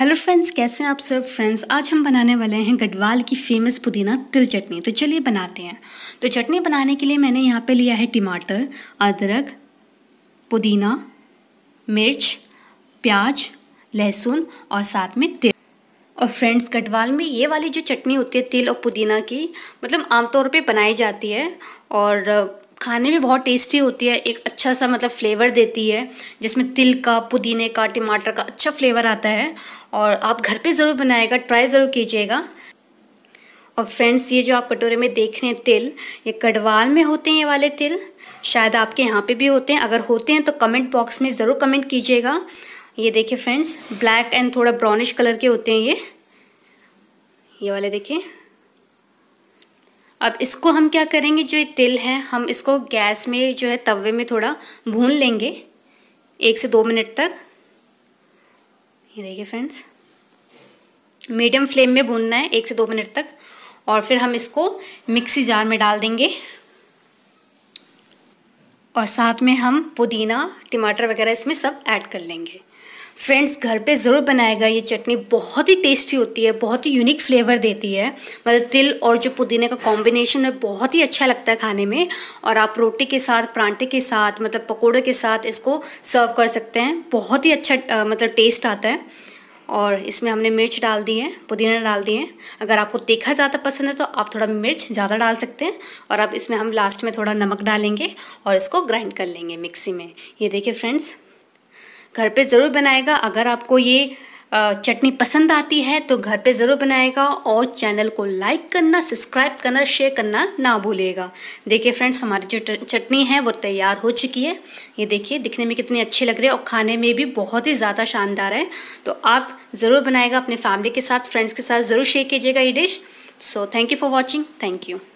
hello friends कैसे हैं आप सब फ्रेंड्स आज हम बनाने वाले हैं गढ़वाल की फेमस पुदीना तिल चटनी तो चलिए बनाते हैं तो चटनी बनाने के लिए मैंने यहाँ पे लिया है टमाटर अदरक पुदीना मिर्च प्याज लहसुन और साथ में तिल और फ्रेंड्स गढ़वाल में ये वाली जो चटनी होती है तिल और पुदीना की मतलब आमतौर पर बनाई जाती है और खाने में बहुत टेस्टी होती है एक अच्छा सा मतलब फ्लेवर देती है जिसमें तिल का पुदीने का टमाटर का अच्छा फ्लेवर आता है और आप घर पे ज़रूर बनाएगा ट्राई ज़रूर कीजिएगा और फ्रेंड्स ये जो आप कटोरे में देख रहे हैं तिल ये कड़वाल में होते हैं ये वाले तिल शायद आपके यहाँ पे भी होते हैं अगर होते हैं तो कमेंट बॉक्स में ज़रूर कमेंट कीजिएगा ये देखिए फ्रेंड्स ब्लैक एंड थोड़ा ब्राउनिश कलर के होते हैं ये ये वाले देखिए अब इसको हम क्या करेंगे जो ये तिल है हम इसको गैस में जो है तवे में थोड़ा भून लेंगे एक से दो मिनट तक ये देखिए फ्रेंड्स मीडियम फ्लेम में भूनना है एक से दो मिनट तक और फिर हम इसको मिक्सी जार में डाल देंगे और साथ में हम पुदीना टमाटर वगैरह इसमें सब ऐड कर लेंगे फ्रेंड्स घर पे ज़रूर बनाएगा ये चटनी बहुत ही टेस्टी होती है बहुत ही यूनिक फ्लेवर देती है मतलब तिल और जो पुदीने का कॉम्बिनेशन है बहुत ही अच्छा लगता है खाने में और आप रोटी के साथ परांठे के साथ मतलब पकोड़े के साथ इसको सर्व कर सकते हैं बहुत ही अच्छा आ, मतलब टेस्ट आता है और इसमें हमने मिर्च डाल दी है पुदीना डाल दिए हैं अगर आपको तीखा ज़्यादा पसंद है तो आप थोड़ा मिर्च ज़्यादा डाल सकते हैं और अब इसमें हम लास्ट में थोड़ा नमक डालेंगे और इसको ग्राइंड कर लेंगे मिक्सी में ये देखिए फ्रेंड्स घर पे ज़रूर बनाएगा अगर आपको ये चटनी पसंद आती है तो घर पे ज़रूर बनाएगा और चैनल को लाइक करना सब्सक्राइब करना शेयर करना ना भूलेगा देखिए फ्रेंड्स हमारी जो चटनी है वो तैयार हो चुकी है ये देखिए दिखने में कितनी अच्छी लग रही है और खाने में भी बहुत ही ज़्यादा शानदार है तो आप ज़रूर बनाएगा अपने फैमिली के साथ फ्रेंड्स के साथ ज़रूर शेयर कीजिएगा ये dish so thank you for watching thank you